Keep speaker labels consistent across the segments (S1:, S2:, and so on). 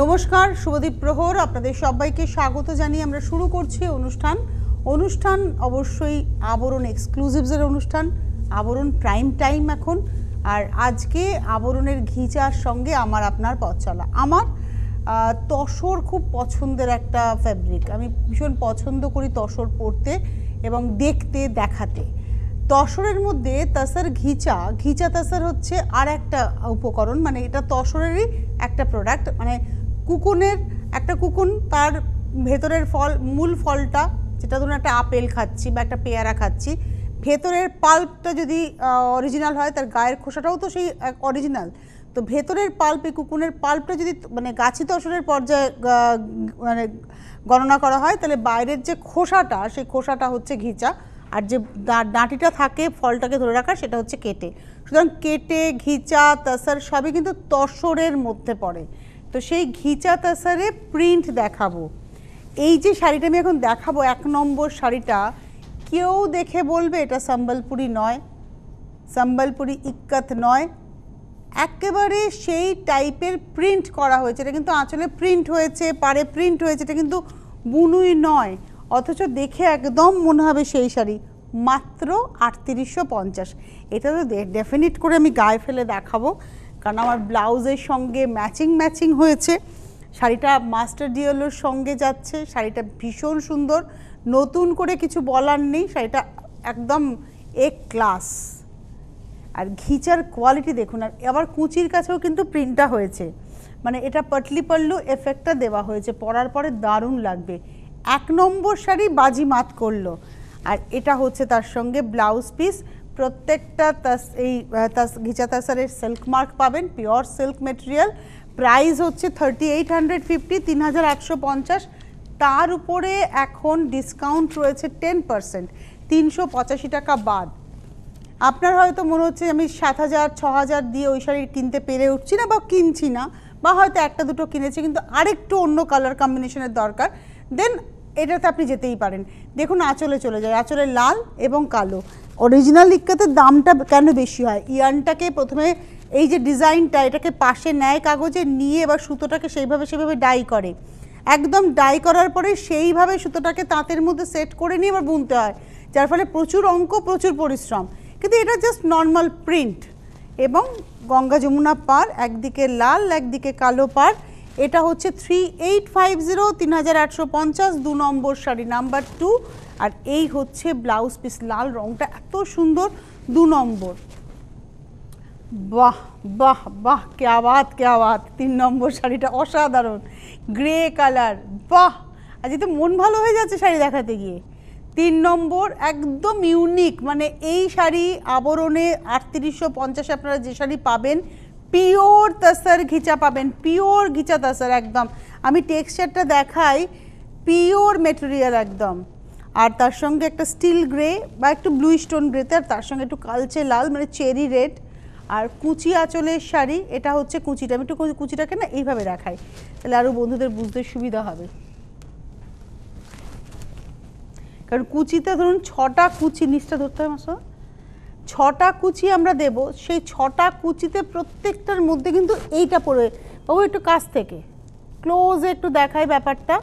S1: নমস্কার শুভদীপ প্রহর আপনাদের সবাইকে স্বাগত জানিয়ে আমরা শুরু করছি অনুষ্ঠান অনুষ্ঠান অবশ্যই আবরণ এক্সক্লুসিভসের অনুষ্ঠান আবরণ প্রাইম টাইম এখন আর আজকে আবরণের ঘিচার সঙ্গে আমার আপনার পথ চলা আমার তসর খুব পছন্দের একটা ফ্যাব্রিক আমি ভীষণ পছন্দ করি তসর পরতে এবং দেখতে দেখাতে তসরের মধ্যে তাসার ঘিচা ঘিচা তাসার হচ্ছে আর একটা উপকরণ মানে এটা তসরেরই একটা প্রোডাক্ট মানে কুকুনের একটা কুকুন তার ভেতরের ফল মূল ফলটা যেটা ধরুন একটা আপেল খাচ্ছি বা একটা পেয়ারা খাচ্ছি ভেতরের পাল্পটা যদি অরিজিনাল হয় তার গায়ের খোসাটাও তো সেই অরিজিনাল তো ভেতরের পাল্প এই কুকুনের পাল্পটা যদি মানে গাছি তসরের পর্যায়ে মানে গণনা করা হয় তাহলে বাইরের যে খোসাটা সেই খোসাটা হচ্ছে ঘিচা আর যে ডাঁটিটা থাকে ফলটাকে ধরে রাখা সেটা হচ্ছে কেটে সুতরাং কেটে ঘিচা তসর সবই কিন্তু তসরের মধ্যে পড়ে তো সেই ঘিচা তাসারে প্রিন্ট দেখাবো এই যে শাড়িটা আমি এখন দেখাবো এক নম্বর শাড়িটা কেউ দেখে বলবে এটা সম্বলপুরি নয় সম্বলপুরি ইক্কাত নয় একেবারে সেই টাইপের প্রিন্ট করা হয়েছে এটা কিন্তু আঁচলে প্রিন্ট হয়েছে পারে প্রিন্ট হয়েছে এটা কিন্তু বুনুই নয় অথচ দেখে একদম মনে হবে সেই শাড়ি মাত্র আটত্রিশশো পঞ্চাশ এটা তো ডেফিনিট করে আমি গায়ে ফেলে দেখাবো কারণ আমার ব্লাউজের সঙ্গে ম্যাচিং ম্যাচিং হয়েছে শাড়িটা মাস্টার ডিওলোর সঙ্গে যাচ্ছে শাড়িটা ভীষণ সুন্দর নতুন করে কিছু বলার নেই শাড়িটা একদম এ ক্লাস আর ঘিচার কোয়ালিটি দেখুন আর আবার কুচির কাছেও কিন্তু প্রিন্টটা হয়েছে মানে এটা পাটলি পাল্লু এফেক্টটা দেওয়া হয়েছে পরার পরে দারুণ লাগবে এক নম্বর শাড়ি বাজি মাত করলো আর এটা হচ্ছে তার সঙ্গে ব্লাউজ পিস প্রত্যেকটা এই ঘিচা তাসারের সিল্ক মার্ক পাবেন পিওর সিল্ক মেটেরিয়াল প্রাইস হচ্ছে থার্টি এইট হান্ড্রেড ফিফটি তিন হাজার একশো পঞ্চাশ তার উপরে এখন ডিসকাউন্ট রয়েছে টেন পারসেন্ট তিনশো পঁচাশি টাকা বাদ আপনার হয়তো মনে হচ্ছে আমি সাত হাজার ছ হাজার দিয়ে ওই শাড়ি কিনতে পেরে উঠছি না বা কিনছি না বা হয়তো একটা দুটো কিনেছি কিন্তু আরেকটু অন্য কালার কম্বিনেশনের দরকার দেন এটাতে আপনি যেতেই পারেন দেখুন আঁচলে চলে যায় আঁচলে লাল এবং কালো অরিজিনাল লিক্কাতের দামটা কেন বেশি হয় ইয়ানটাকে প্রথমে এই যে ডিজাইনটা এটাকে পাশে নেয় কাগজে নিয়ে এবার সুতোটাকে সেইভাবে সেইভাবে ডাই করে একদম ডাই করার পরে সেইভাবে সুতোটাকে তাঁতের মধ্যে সেট করে নিয়ে এবার বুনতে হয় যার ফলে প্রচুর অঙ্ক প্রচুর পরিশ্রম কিন্তু এটা জাস্ট নর্মাল প্রিন্ট এবং গঙ্গা যমুনা পার একদিকে লাল একদিকে কালো পার এটা হচ্ছে থ্রি এইট ফাইভ জিরো তিন হাজার আটশো পঞ্চাশ দু নম্বর শাড়ি নাম্বার টু আর এই হচ্ছে ব্লাউজ পিস লাল রংটা এত সুন্দর দু নম্বর বাহ বাহ বাহ কে আবাদ কে আবাদ তিন নম্বর শাড়িটা অসাধারণ গ্রে কালার বাহ আর তো মন ভালো হয়ে যাচ্ছে শাড়ি দেখাতে গিয়ে তিন নম্বর একদম ইউনিক মানে এই শাড়ি আবরণে আটত্রিশশো পঞ্চাশে আপনারা যে শাড়ি পাবেন পিওর তাসার ঘিচা পাবেন পিওর ঘিচা তাসার একদম আমি টেক্সচারটা দেখাই পিওর মেটেরিয়াল একদম আর তার সঙ্গে একটা স্টিল গ্রে বা একটু ব্লু স্টোন গ্রেতে আর তার সঙ্গে একটু কালচে লাল মানে চেরি রেড আর কুচি আঁচলের শাড়ি এটা হচ্ছে কুচিটা আমি একটু কুচিটাকে না এইভাবে রাখাই তাহলে আরও বন্ধুদের বুঝতে সুবিধা হবে কারণ কুচিতে ধরুন ছটা কুচি নিচটা ধরতে হবে মাসো ছটা কুচি আমরা দেব সেই ছটা কুচিতে প্রত্যেকটার মধ্যে কিন্তু এইটা পড়ে বাবু একটু কাছ থেকে ক্লোজে একটু দেখায় ব্যাপারটা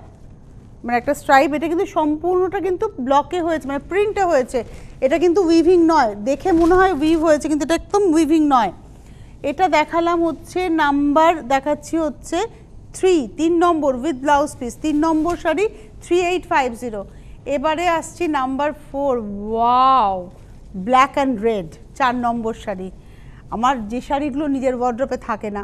S1: মানে একটা স্ট্রাইপ এটা কিন্তু সম্পূর্ণটা কিন্তু ব্লকে হয়েছে মানে প্রিন্টে হয়েছে এটা কিন্তু উইভিং নয় দেখে মনে হয় উইভ হয়েছে কিন্তু এটা একদম উইভিং নয় এটা দেখালাম হচ্ছে নাম্বার দেখাচ্ছি হচ্ছে থ্রি তিন নম্বর উইথ ব্লাউজ পিস তিন নম্বর sari three eight five zero এবারে আসছি number four wow black and red চার নম্বর শাড়ি আমার যে শাড়িগুলো নিজের ওয়ার্ড্রপে থাকে না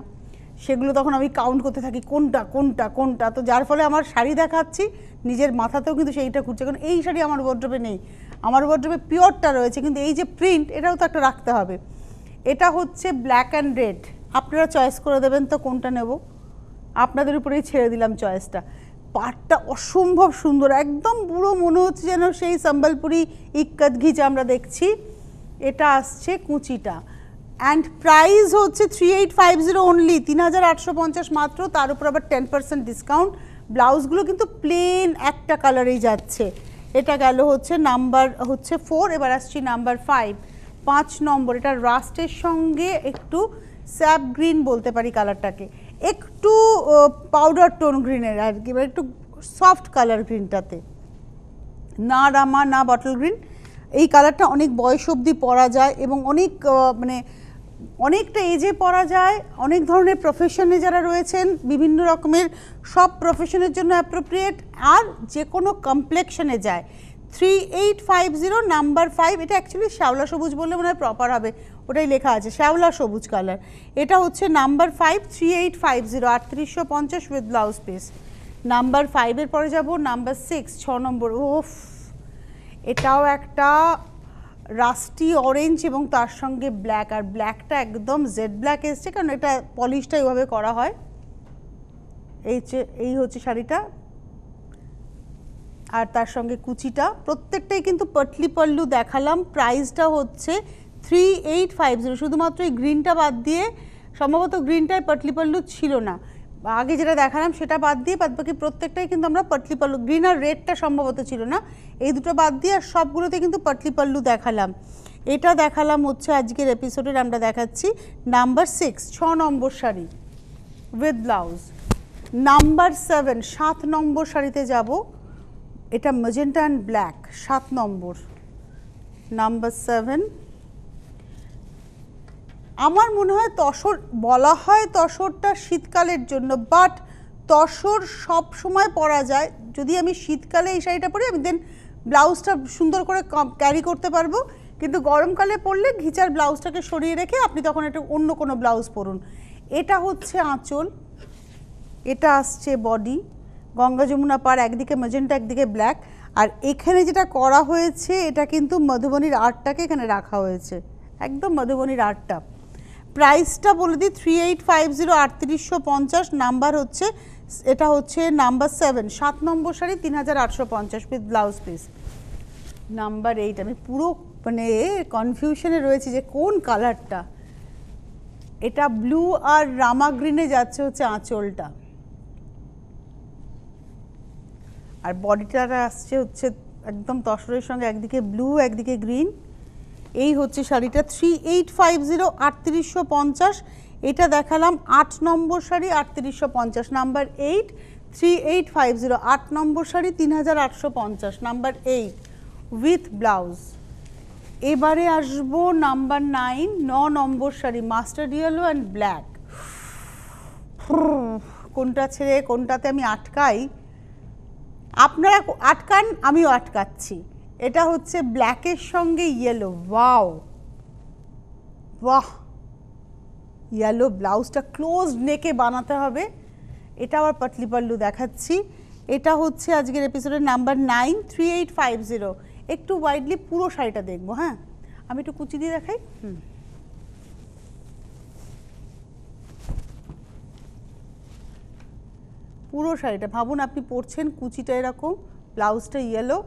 S1: সেগুলো তখন আমি কাউন্ট করতে থাকি কোনটা কোনটা কোনটা তো যার ফলে আমার শাড়ি দেখাচ্ছি নিজের মাথাতেও কিন্তু সেইটা খুঁজছে কারণ এই শাড়ি আমার ওয়ার্ড্রোপে নেই আমার ওয়ার্ড্রোপে পিওরটা রয়েছে কিন্তু এই যে প্রিন্ট এটাও তো একটা রাখতে হবে এটা হচ্ছে ব্ল্যাক অ্যান্ড রেড আপনারা চয়েস করে দেবেন তো কোনটা নেব আপনাদের উপরেই ছেড়ে দিলাম চয়েসটা পাটটা অসম্ভব সুন্দর একদম পুরো মনে হচ্ছে যেন সেই সম্বলপুরি ইক্কাত ঘিজ আমরা দেখছি এটা আসছে কুচিটা অ্যান্ড প্রাইস হচ্ছে three eight five zero only তিন হাজার আটশো পঞ্চাশ মাত্র তার উপর আবার টেন পার্সেন্ট ডিসকাউন্ট ব্লাউজগুলো কিন্তু প্লেন একটা কালারেই যাচ্ছে এটা গেল হচ্ছে নাম্বার হচ্ছে ফোর এবার আসছি নাম্বার ফাইভ পাঁচ নম্বর এটা রাস্টের সঙ্গে একটু স্যাপ গ্রিন বলতে পারি কালারটাকে একটু পাউডার টোন গ্রিনের আর কি মানে একটু সফট কালার গ্রিনটাতে না রামা না বটল গ্রিন এই কালারটা অনেক বয়স অবধি পরা যায় এবং অনেক মানে অনেকটা এজে পড়া যায় অনেক ধরনের প্রফেশনে যারা রয়েছেন বিভিন্ন রকমের সব প্রফেশনের জন্য অ্যাপ্রোপ্রিয়েট আর যে কোনো কমপ্লেকশনে যায় three eight five zero number five এটা অ্যাকচুয়ালি শ্যাওলা সবুজ বললে মনে হয় প্রপার হবে ওটাই লেখা আছে শ্যাওলা সবুজ কালার এটা হচ্ছে number five three eight five zero আটত্রিশশো পঞ্চাশ উইথ ব্লাউজ পিস নাম্বার ফাইভের পরে যাব নাম্বার সিক্স ছ নম্বর ওফ এটাও একটা রাস্টি অরেঞ্জ এবং তার সঙ্গে ব্ল্যাক আর ব্ল্যাকটা একদম জেড ব্ল্যাক এসছে কারণ এটা পলিশটা এইভাবে করা হয় এই এই হচ্ছে শাড়িটা আর তার সঙ্গে কুচিটা প্রত্যেকটাই কিন্তু পটলি পল্লু দেখালাম প্রাইসটা হচ্ছে থ্রি এইট ফাইভ জিরো শুধুমাত্র এই গ্রিনটা বাদ দিয়ে সম্ভবত গ্রিনটায় পটলি পল্লু ছিল না আগে যেটা দেখালাম সেটা বাদ দিয়ে বাদ বাকি প্রত্যেকটাই কিন্তু আমরা পাটলি পাল্লু গ্রিন আর রেডটা সম্ভবত ছিল না এই দুটো বাদ দিয়ে আর সবগুলোতে কিন্তু পাটলি পাল্লু দেখালাম এটা দেখালাম হচ্ছে আজকের এপিসোডের আমরা দেখাচ্ছি নাম্বার সিক্স ছ নম্বর sari with blouse number seven সাত নম্বর শাড়িতে যাব এটা মেজেন্টা অ্যান্ড ব্ল্যাক সাত নম্বর নাম্বার সেভেন আমার মনে হয় তসর বলা হয় তসরটা শীতকালের জন্য বাট তসর সব সময় পরা যায় যদি আমি শীতকালে এই শাড়িটা পরি আমি দেন ব্লাউজটা সুন্দর করে ক্যারি করতে পারবো কিন্তু গরমকালে পরলে ঘিচার ব্লাউজটাকে সরিয়ে রেখে আপনি তখন একটা অন্য কোনো ব্লাউজ পরুন এটা হচ্ছে আঁচল এটা আসছে বডি গঙ্গা যমুনা পার একদিকে মেজেন্টা একদিকে ব্ল্যাক আর এখানে যেটা করা হয়েছে এটা কিন্তু মধুবনির আর্টটাকে এখানে রাখা হয়েছে একদম মধুবনির আর্টটা প্রাইসটা বলে দিই থ্রি এইট ফাইভ জিরো আটত্রিশশো পঞ্চাশ নাম্বার হচ্ছে এটা হচ্ছে নাম্বার সেভেন সাত নম্বর শাড়ি তিন হাজার আটশো পঞ্চাশ piece blouse piece number eight আমি পুরো মানে কনফিউশনে রয়েছি যে কোন কালারটা এটা ব্লু আর রামা গ্রিনে যাচ্ছে হচ্ছে আঁচলটা আর বডিটা আসছে হচ্ছে একদম তসরের সঙ্গে একদিকে ব্লু একদিকে গ্রিন এই হচ্ছে শাড়িটা থ্রি এইট ফাইভ জিরো আটত্রিশশো পঞ্চাশ এটা দেখালাম আট নম্বর শাড়ি আটত্রিশশো পঞ্চাশ number eight three eight five zero আট নম্বর শাড়ি তিন হাজার আটশো পঞ্চাশ নাম্বার এইট উইথ ব্লাউজ এবারে আসবো নাম্বার নাইন ন নম্বর sari mustard yellow and black কোনটা ছেড়ে কোনটাতে আমি আটকাই আপনারা আটকান আমিও আটকাচ্ছি এটা হচ্ছে ব্ল্যাকের সঙ্গে ইয়েলো ওয়াও বাহ ইয়েলো ব্লাউজটা ক্লোজ নেকে বানাতে হবে এটা আবার পাতলি পাল্লু দেখাচ্ছি এটা হচ্ছে আজকের এপিসোডের number nine three eight five zero একটু ওয়াইডলি পুরো শাড়িটা দেখবো হ্যাঁ আমি একটু কুচি দিয়ে দেখাই হুম পুরো শাড়িটা ভাবুন আপনি পরছেন কুচিটা এরকম ব্লাউজটা ইয়েলো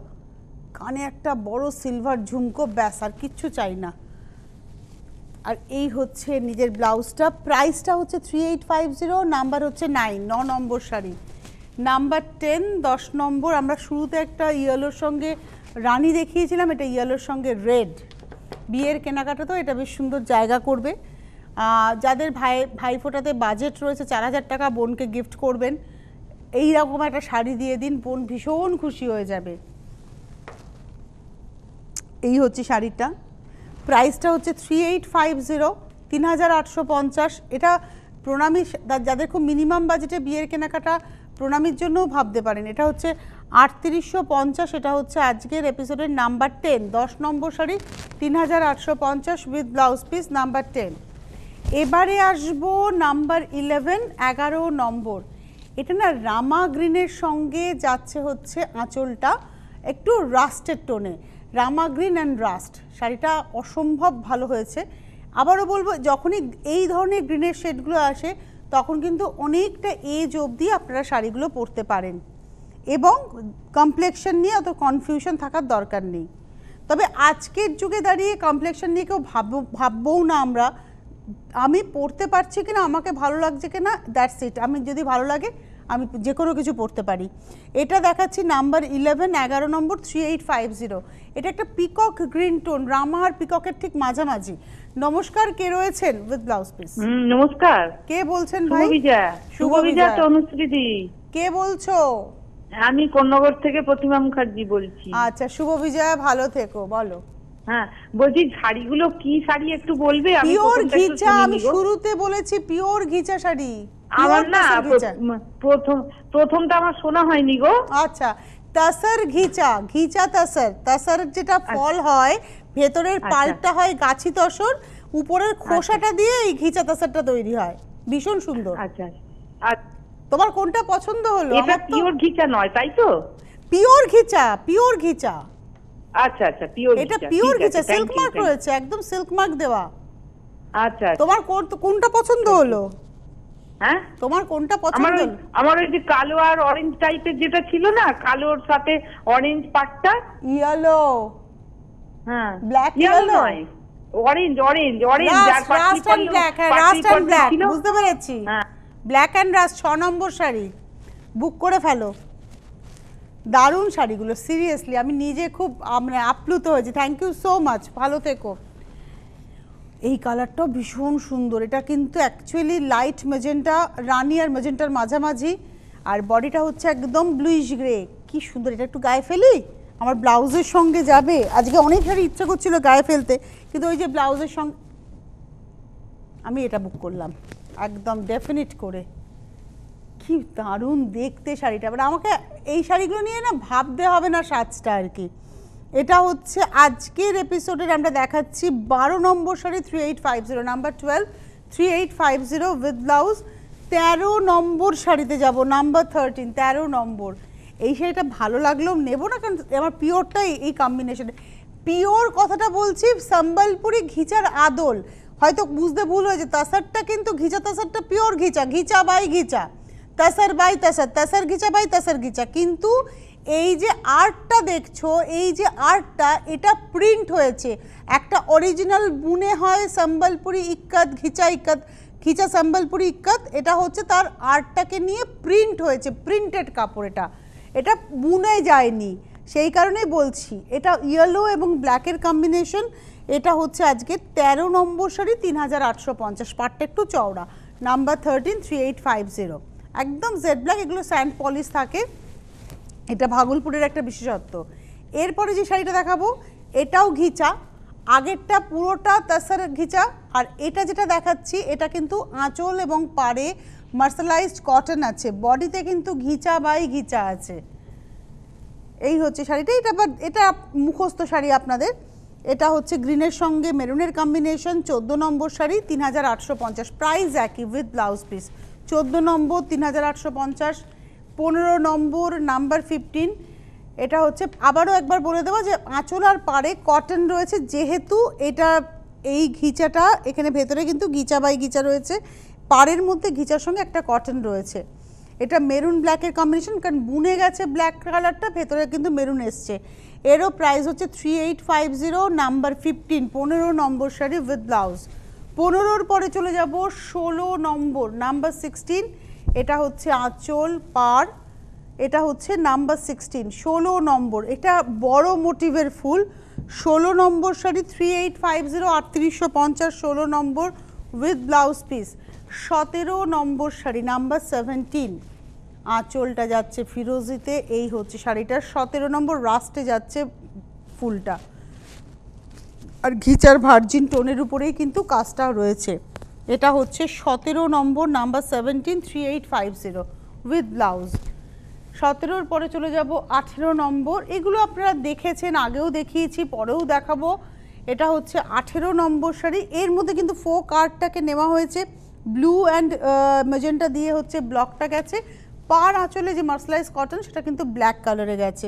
S1: কানে একটা বড় সিলভার ঝুমকো ব্যাস আর কিচ্ছু চাই না আর এই হচ্ছে নিজের ব্লাউজটা প্রাইসটা হচ্ছে three eight five zero number হচ্ছে নাইন ন নম্বর শাড়ি নাম্বার টেন দশ নম্বর আমরা শুরুতে একটা ইয়েলোর সঙ্গে রানি দেখিয়েছিলাম এটা ইয়েলোর সঙ্গে রেড বিয়ের কেনাকাটা তো এটা বেশ সুন্দর জায়গা করবে যাদের ভাই ভাইফোটাতে বাজেট রয়েছে চার হাজার টাকা বোনকে গিফট করবেন এই রকম একটা শাড়ি দিয়ে দিন বোন ভীষণ খুশি হয়ে যাবে এই হচ্ছে শাড়িটা প্রাইসটা হচ্ছে থ্রি এইট ফাইভ জিরো তিন হাজার আটশো পঞ্চাশ এটা প্রণামী যাদের খুব মিনিমাম বাজেটে বিয়ের কেনাকাটা প্রণামীর জন্যও ভাবতে পারেন এটা হচ্ছে আটত্রিশশো পঞ্চাশ এটা হচ্ছে আজকের এপিসোডের নাম্বার টেন দশ নম্বর শাড়ি তিন হাজার আটশো পঞ্চাশ with blouse piece number ten এবারে আসবো নাম্বার ইলেভেন এগারো নম্বর এটা না রামা গ্রিনের সঙ্গে যাচ্ছে হচ্ছে আঁচলটা একটু রাস্টের টোনে রামা গ্রিন অ্যান্ড রাস্ট শাড়িটা অসম্ভব ভালো হয়েছে আবারও বলবো যখনই এই ধরনের গ্রিনের শেডগুলো আসে তখন কিন্তু অনেকটা এজ অবধি আপনারা শাড়িগুলো পরতে পারেন এবং কমপ্লেকশন নিয়ে অত কনফিউশন থাকার দরকার নেই তবে আজকের যুগে দাঁড়িয়ে কমপ্লেকশন নিয়ে কেউ ভাব ভাববও না আমরা আমি পড়তে পারছি কিনা আমাকে ভালো লাগছে কিনা দ্যাটস ইট আমি যদি ভালো লাগে আমি যে কোনো কিছু পড়তে পারি এটা দেখাচ্ছি নাম্বার ইলেভেন এগারো নম্বর থ্রি এইট ফাইভ জিরো এটা একটা পিকক গ্রিন টোন রামাহার পিককের ঠিক মাঝামাঝি নমস্কার কে রয়েছেন উইথ ব্লাউজ পিস নমস্কার কে বলছেন ভাই শুভ বিজয় তনুশ্রীদি কে বলছো আমি কন্যগর থেকে প্রতিমা মুখার্জি বলছি আচ্ছা শুভ বিজয়া ভালো থেকো বলো হ্যাঁ বলছি শাড়িগুলো কি শাড়ি একটু বলবে পিওর ঘিচা আমি শুরুতে বলেছি পিওর ঘিচা শাড়ি আমার না প্রথম প্রথমটা আমার শোনা হয়নি গো আচ্ছা তাসার ঘিচা ঘিচা তাসার তাসার যেটা আচ্ছা। ফল হয় ভেতরের আচ্ছা। পাল্পটা হয় গাছি তসর উপরের আচ্ছা। খোসাটা দিয়ে এই ঘিচা তাসারটা তৈরি হয় ভীষণ সুন্দর আচ্ছা তোমার কোনটা পছন্দ হলো এটা পিওর ঘিচা নয় তাই তো পিওর ঘিচা পিওর ঘিচা আচ্ছা আচ্ছা পিওর এটা পিওর ঘিচা সিল্ক মার্ক রয়েছে একদম সিল্ক মার্ক দেওয়া আচ্ছা তোমার কোনটা পছন্দ হলো হ্যাঁ? তোমার কোনটা পছন্দ আমার ওই যে কালো আর অরেঞ্জ টাইপের যেটা ছিল না কালোর সাথে অরেঞ্জ পাটটা ইয়েলো হ্যাঁ ব্ল্যাক ইয়েলো নয় orange orange orange black rust black বুঝতে পেরেছি ব্ল্যাক অ্যান্ড রাস্ট ছ নম্বর শাড়ি বুক করে ফেলো দারুণ শাড়িগুলো সিরিয়াসলি আমি নিজে খুব মানে আপ্লুত হয়েছি থ্যাংক ইউ সো মাচ ভালো থেকো এই কালারটাও ভীষণ সুন্দর এটা কিন্তু অ্যাকচুয়ালি লাইট মেজেন্টা রানি আর মেজেন্টার মাঝামাঝি আর বডিটা হচ্ছে একদম ব্লুইশ গ্রে কি সুন্দর এটা একটু গায়ে ফেলি আমার ব্লাউজের সঙ্গে যাবে আজকে অনেক সারি ইচ্ছা করছিল গায়ে ফেলতে কিন্তু ওই যে ব্লাউজের সঙ্গে আমি এটা বুক করলাম একদম ডেফিনিট করে কি দারুণ দেখতে শাড়িটা মানে আমাকে এই শাড়িগুলো নিয়ে না ভাবতে হবে না সাজটা আর কি এটা হচ্ছে আজকের এপিসোডের আমরা দেখাচ্ছি বারো নম্বর sari three eight five zero number twelve three eight five zero with blouse তেরো নম্বর শাড়িতে যাব নাম্বার থার্টিন তেরো নম্বর এই শাড়িটা ভালো লাগলেও নেব না কারণ আমার পিওরটাই এই কম্বিনেশন পিওর কথাটা বলছি সম্বলপুরি ঘিচার আদল হয়তো বুঝতে ভুল হয়েছে তাসারটা কিন্তু ঘিচা তাসারটা pure ghicha ghicha by ghicha tussar by tussar tussar ghicha by tussar ghicha কিন্তু এই যে আর্টটা দেখছো এই যে আর্টটা এটা প্রিন্ট হয়েছে একটা অরিজিনাল বুনে হয় সম্বলপুরি ইক্কাত ঘিচা ইক্কাত ঘিচা সম্বলপুরি ইক্কাত এটা হচ্ছে তার আর্টটাকে নিয়ে প্রিন্ট হয়েছে প্রিন্টেড কাপড় এটা এটা বুনে যায়নি সেই কারণে বলছি এটা ইয়েলো এবং ব্ল্যাকের কম্বিনেশন এটা হচ্ছে আজকে ১৩ নম্বর শাড়ি তিন হাজার আটশো পঞ্চাশ পাটটা একটু চওড়া number thirteen three eight five zero একদম জেড ব্ল্যাক এগুলো স্যান্ড পলিশ থাকে এটা ভাগলপুরের একটা বিশেষত্ব এরপরে যে শাড়িটা দেখাবো এটাও ঘিচা আগেরটা পুরোটা তাসার ঘিচা আর এটা যেটা দেখাচ্ছি এটা কিন্তু আঁচল এবং পাড়ে মার্সালাইজড কটন আছে বডিতে কিন্তু ঘিচা বাই ঘিচা আছে এই হচ্ছে শাড়িটা এটা বা এটা মুখস্থ শাড়ি আপনাদের এটা হচ্ছে গ্রিনের সঙ্গে মেরুনের কম্বিনেশন চোদ্দ নম্বর শাড়ি তিন হাজার আটশো পঞ্চাশ প্রাইস একই উইথ ব্লাউজ পিস চোদ্দো নম্বর তিন হাজার আটশো পঞ্চাশ পনেরো নম্বর নাম্বার ফিফটিন এটা হচ্ছে আবারও একবার বলে দেবো যে আঁচল আর পাড়ে কটন রয়েছে যেহেতু এটা এই ঘিচাটা এখানে ভেতরে কিন্তু ঘিচা বাই ঘিচা রয়েছে পাড়ের মধ্যে ঘিচার সঙ্গে একটা কটন রয়েছে এটা মেরুন ব্ল্যাকের কম্বিনেশন কারণ বুনে গেছে ব্ল্যাক কালারটা ভেতরে কিন্তু মেরুন এসছে এরও প্রাইস হচ্ছে three eight five zero number fifteen পনেরো নম্বর শাড়ি উইথ ব্লাউজ পনেরোর পরে চলে যাব ষোলো নম্বর নাম্বার সিক্সটিন এটা হচ্ছে আঁচল পার এটা হচ্ছে নাম্বার সিক্সটিন ষোলো নম্বর এটা বড় মোটিভের ফুল ষোলো নম্বর sari three eight five zero আটত্রিশশো পঞ্চাশ ষোলো নম্বর উইথ ব্লাউজ পিস সতেরো নম্বর শাড়ি নাম্বার সেভেন্টিন আঁচলটা যাচ্ছে ফিরোজিতে এই হচ্ছে শাড়িটার সতেরো নম্বর রাস্টে যাচ্ছে ফুলটা আর ঘিচার ভার্জিন টোনের উপরেই কিন্তু কাজটা রয়েছে এটা হচ্ছে সতেরো নম্বর number seventeen three eight five zero with blouse সতেরোর পরে চলে যাব আঠেরো নম্বর এগুলো আপনারা দেখেছেন আগেও দেখিয়েছি পরেও দেখাবো এটা হচ্ছে আঠেরো নম্বর শাড়ি এর মধ্যে কিন্তু ফো কার্ডটাকে নেওয়া হয়েছে ব্লু অ্যান্ড মেজেন্টা দিয়ে হচ্ছে ব্লকটা গেছে পার আঁচলে যে মার্সালাইজ কটন সেটা কিন্তু ব্ল্যাক কালারে গেছে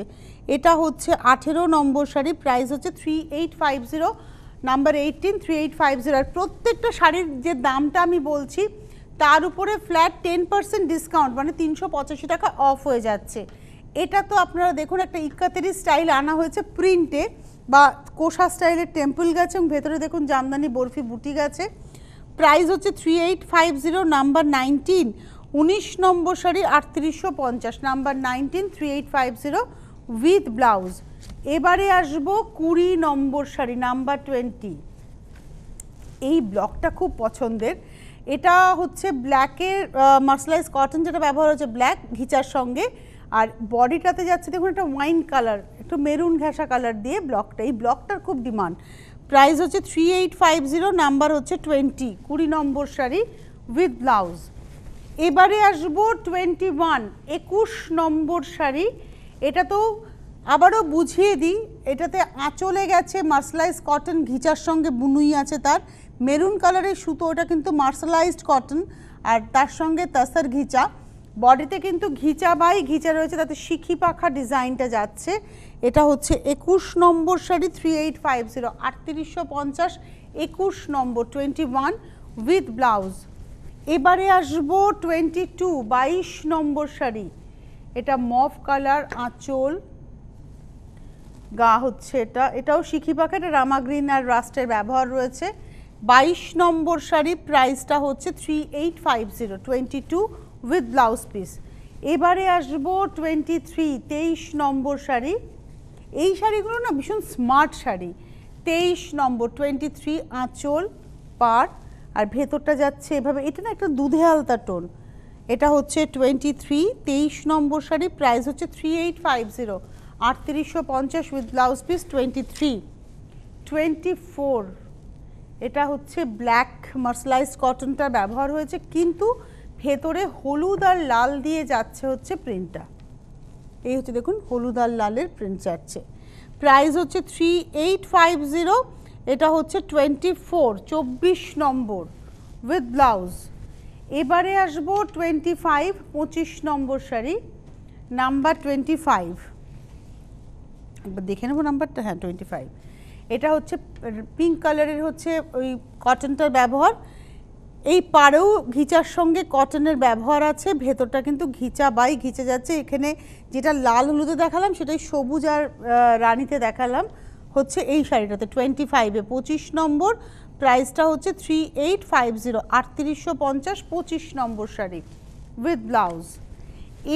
S1: এটা হচ্ছে আঠেরো নম্বর শাড়ি প্রাইস হচ্ছে three eight five zero number eighteen three eight five zero প্রত্যেকটা শাড়ির যে দামটা আমি বলছি তার উপরে ফ্ল্যাট টেন পার্সেন্ট ডিসকাউন্ট মানে তিনশো পঁচাশি টাকা অফ হয়ে যাচ্ছে এটা তো আপনারা দেখুন একটা ইকাতেরি স্টাইল আনা হয়েছে প্রিন্টে বা কোষা স্টাইলের টেম্পল গেছে এবং ভেতরে দেখুন জামদানি বরফি বুটি গেছে প্রাইস হচ্ছে three eight five zero number nineteen উনিশ নম্বর শাড়ি আটত্রিশশো পঞ্চাশ number nineteen three eight five zero with blouse এবারে আসবো কুড়ি নম্বর শাড়ি নাম্বার টোয়েন্টি এই ব্লকটা খুব পছন্দের এটা হচ্ছে ব্ল্যাকের মার্সলাইজ কটন যেটা ব্যবহার হচ্ছে ব্ল্যাক ঘিচার সঙ্গে আর বডিটাতে যাচ্ছে দেখুন একটা ওয়াইন কালার একটু মেরুন ঘেঁষা কালার দিয়ে ব্লকটা এই ব্লকটার খুব ডিমান্ড প্রাইস হচ্ছে three eight five zero number হচ্ছে টোয়েন্টি কুড়ি নম্বর শাড়ি উইথ ব্লাউজ এবারে আসবো টোয়েন্টি ওয়ান একুশ নম্বর শাড়ি এটা তো আবারও বুঝিয়ে দিই এটাতে আঁচলে গেছে মার্সালাইজ কটন ঘিচার সঙ্গে বুনুই আছে তার মেরুন কালারের সুতো ওটা কিন্তু মার্সালাইজড কটন আর তার সঙ্গে তাসার ঘিচা বডিতে কিন্তু ঘিচা বাই ঘিচা রয়েছে তাতে শিখি পাখা ডিজাইনটা যাচ্ছে এটা হচ্ছে একুশ নম্বর sari three eight five zero আটত্রিশশো পঞ্চাশ একুশ নম্বর টোয়েন্টি ওয়ান উইথ ব্লাউজ এবারে আসবো টোয়েন্টি টু বাইশ নম্বর শাড়ি এটা মফ কালার আঁচল গা হচ্ছে এটা এটাও শিখি পাখাটা রামা গ্রিন আর রাস্টের ব্যবহার রয়েছে বাইশ নম্বর শাড়ি প্রাইসটা হচ্ছে three eight five zero twenty two with blouse piece এবারে আসবো টোয়েন্টি থ্রি তেইশ নম্বর শাড়ি এই শাড়িগুলো না ভীষণ স্মার্ট শাড়ি তেইশ নম্বর টোয়েন্টি থ্রি আঁচল পার আর ভেতরটা যাচ্ছে এভাবে এটা না একটা দুধে আলতা টোন এটা হচ্ছে টোয়েন্টি থ্রি তেইশ নম্বর শাড়ি প্রাইস হচ্ছে থ্রি এইট ফাইভ জিরো আটত্রিশশো পঞ্চাশ with blouse piece twenty three twenty four এটা হচ্ছে ব্ল্যাক মার্সলাইজ কটনটা ব্যবহার হয়েছে কিন্তু ভেতরে হলুদ আর লাল দিয়ে যাচ্ছে হচ্ছে প্রিন্টটা এই হচ্ছে দেখুন হলুদ আর লালের প্রিন্ট যাচ্ছে প্রাইস হচ্ছে থ্রি এইট ফাইভ জিরো এটা হচ্ছে টোয়েন্টি ফোর চব্বিশ নম্বর উইথ ব্লাউজ এবারে আসবো টোয়েন্টি ফাইভ পঁচিশ নম্বর শাড়ি নাম্বার টোয়েন্টি ফাইভ একবার দেখে নেবো নাম্বারটা হ্যাঁ টোয়েন্টি ফাইভ এটা হচ্ছে পিঙ্ক কালারের হচ্ছে ওই কটনটার ব্যবহার এই পাড়েও ঘিচার সঙ্গে কটনের ব্যবহার আছে ভেতরটা কিন্তু ঘিচা বাই ঘিচে যাচ্ছে এখানে যেটা লাল হলুদে দেখালাম সেটাই সবুজ আর রানীতে দেখালাম হচ্ছে এই শাড়িটাতে টোয়েন্টি ফাইভে পঁচিশ নম্বর প্রাইসটা হচ্ছে থ্রি এইট ফাইভ জিরো আটত্রিশশো পঞ্চাশ পঁচিশ নম্বর শাড়ি উইথ ব্লাউজ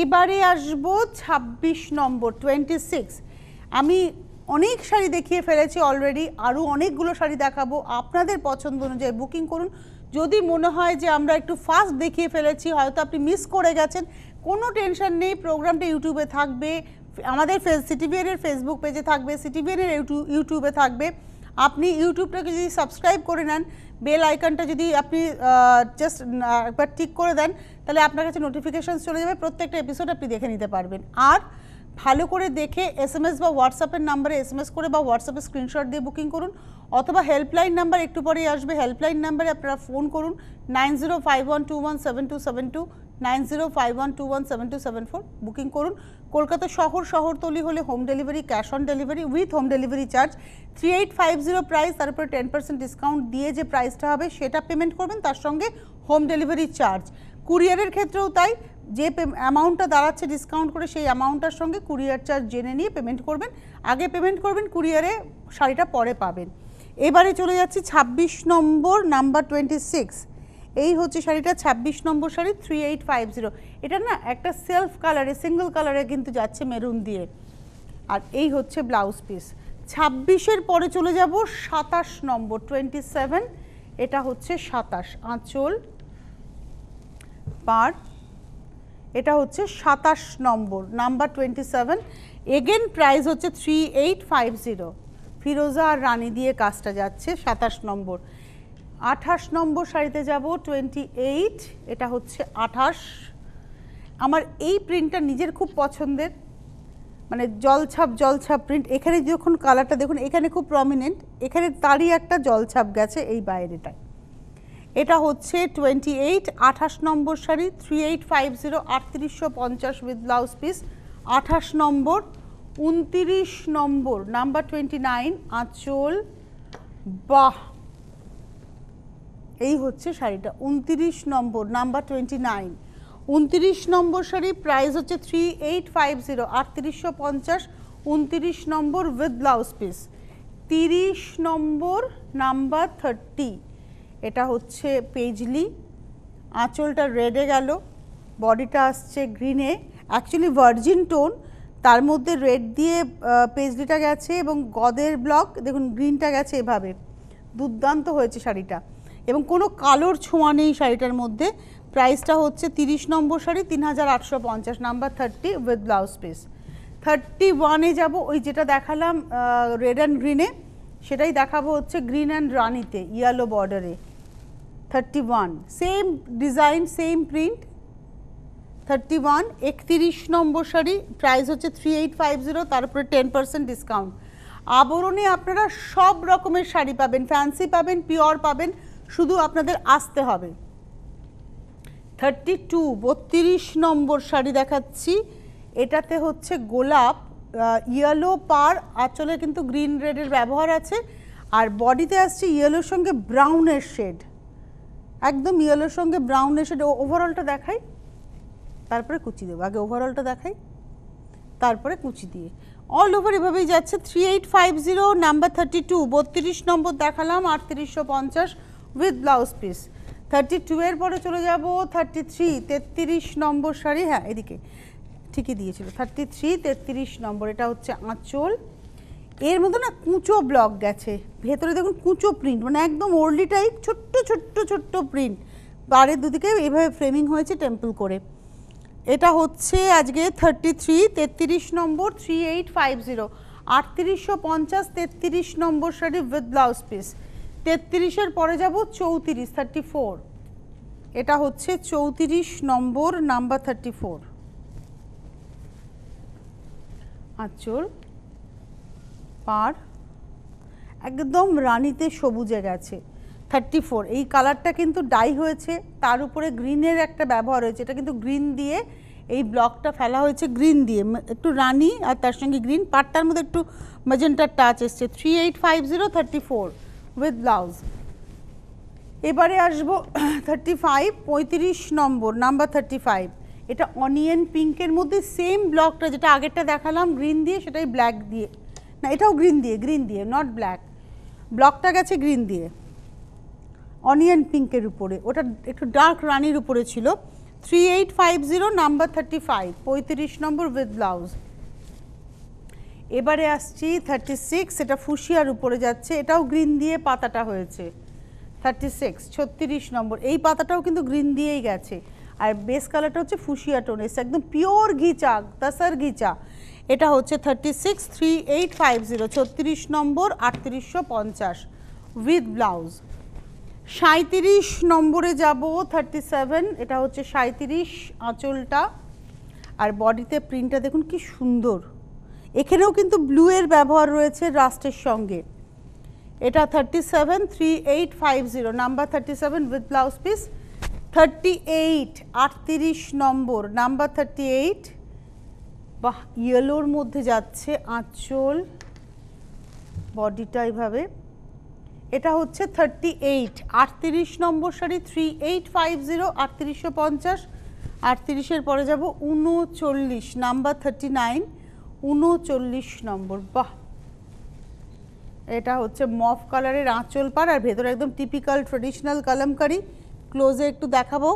S1: এবারে আসবো ছাব্বিশ নম্বর টোয়েন্টি সিক্স আমি অনেক শাড়ি দেখিয়ে ফেলেছি অলরেডি আরও অনেকগুলো শাড়ি দেখাবো আপনাদের পছন্দ অনুযায়ী বুকিং করুন যদি মনে হয় যে আমরা একটু ফাস্ট দেখিয়ে ফেলেছি হয়তো আপনি মিস করে গেছেন কোনো টেনশন নেই প্রোগ্রামটা ইউটিউবে থাকবে আমাদের ফেস সিটিভিএনের ফেসবুক পেজে থাকবে সিটিভিএনের ইউটিউবে থাকবে আপনি ইউটিউবটাকে যদি সাবস্ক্রাইব করে নেন বেল আইকনটা যদি আপনি জাস্ট একবার ঠিক করে দেন তাহলে আপনার কাছে নোটিফিকেশান চলে যাবে প্রত্যেকটা এপিসোড আপনি দেখে নিতে পারবেন আর ভালো করে দেখে এসএমএস বা হোয়াটসঅ্যাপের নাম্বারে এসএমএস করে বা হোয়াটসঅ্যাপে স্ক্রিনশট দিয়ে বুকিং করুন অথবা হেল্পলাইন নাম্বার একটু পরেই আসবে হেল্পলাইন নাম্বারে আপনারা ফোন করুন nine zero five one two one seven two seven two nine zero five one two one seven two seven four booking করুন কলকাতা শহর শহরতলি হলে home delivery cash on delivery with home delivery charge three eight five zero price তার উপরে ten percent discount দিয়ে যে প্রাইসটা হবে সেটা পেমেন্ট করবেন তার সঙ্গে হোম ডেলিভারি চার্জ কুরিয়ারের ক্ষেত্রেও তাই যে অ্যামাউন্টটা দাঁড়াচ্ছে ডিসকাউন্ট করে সেই অ্যামাউন্টটার সঙ্গে কুরিয়ার চার্জ জেনে নিয়ে পেমেন্ট করবেন আগে পেমেন্ট করবেন কুরিয়ারে শাড়িটা পরে পাবেন এবারে চলে যাচ্ছি ২৬ নম্বর নাম্বার টোয়েন্টি সিক্স এই হচ্ছে শাড়িটা ২৬ নম্বর sari three eight five zero এটা না একটা সেলফ কালারে সিঙ্গেল কালারে কিন্তু যাচ্ছে মেরুন দিয়ে আর এই হচ্ছে ব্লাউজ পিস ছাব্বিশের পরে চলে যাব সাতাশ নম্বর টোয়েন্টি সেভেন এটা হচ্ছে সাতাশ আঁচল পার্ট এটা হচ্ছে সাতাশ নম্বর number twenty seven again price হচ্ছে থ্রি এইট ফাইভ জিরো ফিরোজা আর রানী দিয়ে কাজটা যাচ্ছে সাতাশ নম্বর আঠাশ নম্বর শাড়িতে যাব টোয়েন্টি এইট এটা হচ্ছে আঠাশ আমার এই প্রিন্টটা নিজের খুব পছন্দের মানে জলছাপ জলছাপ প্রিন্ট এখানে যখন কালারটা দেখুন এখানে খুব প্রমিনেন্ট এখানে তারই একটা জলছাপ গেছে এই বাইরেটায় এটা হচ্ছে টোয়েন্টি এইট আঠাশ নম্বর sari three eight five zero আটত্রিশশো পঞ্চাশ উইথ ব্লাউজ পিস আঠাশ নম্বর উনতিরিশ নম্বর নাম্বার টোয়েন্টি নাইন আঁচল বাহ এই হচ্ছে শাড়িটা উনতিরিশ নম্বর নাম্বার টোয়েন্টি নাইন উনতিরিশ নম্বর শাড়ি প্রাইস হচ্ছে থ্রি এইট ফাইভ জিরো আটত্রিশশো পঞ্চাশ উনতিরিশ নম্বর উইথ ব্লাউজ পিস তিরিশ নম্বর নাম্বার থার্টি এটা হচ্ছে পেজলি আঁচলটা রেডে গেল বডিটা আসছে গ্রিনে অ্যাকচুয়ালি ভার্জিন টোন তার মধ্যে রেড দিয়ে পেজলিটা গেছে এবং গদের ব্লক দেখুন গ্রিনটা গেছে এভাবে দুর্দান্ত হয়েছে শাড়িটা এবং কোনো কালোর ছোঁয়া নেই শাড়িটার মধ্যে প্রাইসটা হচ্ছে তিরিশ নম্বর শাড়ি তিন হাজার আটশো পঞ্চাশ number thirty with blouse piece thirty ওয়ানে যাবো ওই যেটা দেখালাম রেড অ্যান্ড গ্রিনে সেটাই দেখাবো হচ্ছে গ্রিন অ্যান্ড রানিতে ইয়েলো বর্ডারে 31 same design same print 31 একত্রিশ নম্বর শাড়ি প্রাইস হচ্ছে থ্রি এইট ফাইভ জিরো তার উপরে টেন পার্সেন্ট ডিসকাউন্ট আবরণে আপনারা সব রকমের শাড়ি পাবেন ফ্যান্সি পাবেন পিওর পাবেন শুধু আপনাদের আসতে হবে থার্টি টু বত্রিশ নম্বর শাড়ি দেখাচ্ছি এটাতে হচ্ছে গোলাপ ইয়েলো পার আঁচলে কিন্তু গ্রিন রেডের ব্যবহার আছে আর বডিতে আসছে ইয়েলোর সঙ্গে ব্রাউনের শেড একদম ইয়েলোর সঙ্গে ব্রাউন এসে ওভারঅলটা দেখাই তারপরে কুচি দেবো আগে ওভারঅলটা দেখাই তারপরে কুচি দিয়ে অল ওভার এভাবেই যাচ্ছে three eight five zero number thirty two বত্রিশ নম্বর দেখালাম আটত্রিশশো পঞ্চাশ with blouse piece thirty two এর পরে চলে যাব থার্টি থ্রি তেত্রিশ নম্বর শাড়ি হ্যাঁ এদিকে ঠিকই দিয়েছিল থার্টি থ্রি তেত্রিশ নম্বর এটা হচ্ছে আঁচল এর মধ্যে না কুঁচো ব্লক গেছে ভেতরে দেখুন কুঁচো প্রিন্ট মানে একদম ওল্ডি টাইপ ছোট্ট ছোট্ট ছোট্ট প্রিন্ট বারের দুদিকে এভাবে ফ্রেমিং হয়েছে টেম্পল করে এটা হচ্ছে আজকে থার্টি থ্রি তেত্রিশ নম্বর থ্রি এইট ফাইভ জিরো আটত্রিশশো পঞ্চাশ তেত্রিশ নম্বর শাড়ি উইথ ব্লাউজ পিস তেত্রিশের পরে যাব চৌত্রিশ থার্টি ফোর এটা হচ্ছে চৌত্রিশ নম্বর নাম্বার থার্টি ফোর আচ্ছা পার একদম রানিতে সবুজে গেছে থার্টি ফোর এই কালারটা কিন্তু ডাই হয়েছে তার উপরে গ্রিনের একটা ব্যবহার হয়েছে এটা কিন্তু গ্রিন দিয়ে এই ব্লকটা ফেলা হয়েছে গ্রিন দিয়ে একটু রানি আর তার সঙ্গে গ্রিন পাটটার মধ্যে একটু মেজেন্টার টাচ এসছে three eight five zero thirty four with blouse এবারে আসবো থার্টি ফাইভ পঁয়ত্রিশ নম্বর নাম্বার থার্টি ফাইভ এটা অনিয়ন পিঙ্কের মধ্যে সেম ব্লকটা যেটা আগেরটা দেখালাম গ্রিন দিয়ে সেটাই ব্ল্যাক দিয়ে না এটাও গ্রিন দিয়ে গ্রিন দিয়ে নট ব্ল্যাক ব্লকটা গেছে গ্রিন দিয়ে অনিয়ন পিঙ্কের উপরে ওটা একটু ডার্ক রানির উপরে ছিল three eight five zero number thirty five পঁয়ত্রিশ নম্বর উইথ ব্লাউজ এবারে আসছি থার্টি সিক্স এটা ফুসিয়ার উপরে যাচ্ছে এটাও গ্রিন দিয়ে পাতাটা হয়েছে থার্টি সিক্স ছত্রিশ নম্বর এই পাতাটাও কিন্তু গ্রিন দিয়েই গেছে আর বেস কালারটা হচ্ছে ফুসিয়া টোন এসছে একদম পিওর ঘিচা তাসার ঘিচা এটা হচ্ছে thirty six three eight five zero ছত্রিশ নম্বর আটত্রিশশো পঞ্চাশ উইথ ব্লাউজ সাঁত্রিশ নম্বরে যাব থার্টি সেভেন এটা হচ্ছে সাঁত্রিশ আঁচলটা আর বডিতে প্রিন্টটা দেখুন কি সুন্দর এখানেও কিন্তু ব্লু এর ব্যবহার রয়েছে রাস্টের সঙ্গে এটা thirty seven three eight five zero number thirty seven with blouse piece thirty eight আটত্রিশ নম্বর নাম্বার থার্টি এইট বা ইয়েলোর মধ্যে যাচ্ছে আঁচল বডিটা এইভাবে এটা হচ্ছে থার্টি এইট আটত্রিশ নম্বর sari three eight five zero আটত্রিশশো পঞ্চাশ আটত্রিশের পরে যাব উনচল্লিশ নাম্বার থার্টি নাইন উনচল্লিশ নম্বর বাহ এটা হচ্ছে মফ কালারের আঁচল পাড় আর ভেতরে একদম টিপিক্যাল ট্রেডিশনাল কালামকারি ক্লোজে একটু দেখাবো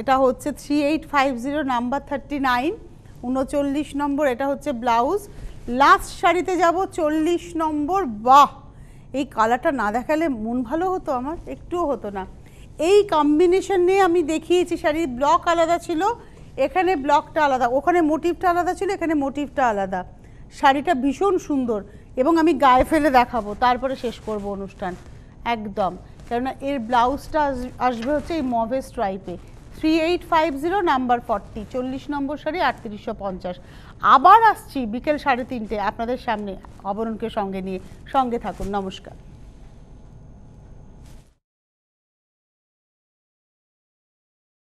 S1: এটা হচ্ছে three eight five zero number thirty nine উনচল্লিশ নম্বর এটা হচ্ছে ব্লাউজ লাস্ট শাড়িতে যাব চল্লিশ নম্বর বাহ এই কালারটা না দেখালে মন ভালো হতো আমার একটুও হতো না এই কম্বিনেশন নিয়ে আমি দেখিয়েছি শাড়ির ব্লক আলাদা ছিল এখানে ব্লকটা আলাদা ওখানে মোটিভটা আলাদা ছিল এখানে মোটিভটা আলাদা শাড়িটা ভীষণ সুন্দর এবং আমি গায়ে ফেলে দেখাবো তারপরে শেষ করব অনুষ্ঠান একদম কেননা এর ব্লাউজটা আসবে হচ্ছে এই মভে স্ট্রাইপে three eight five zero number 40 চল্লিশ নম্বর সারি আটত্রিশশো পঞ্চাশ আবার আসছি বিকেল সাড়ে তিনটে আপনাদের সামনে অবরণকে সঙ্গে নিয়ে সঙ্গে থাকুন নমস্কার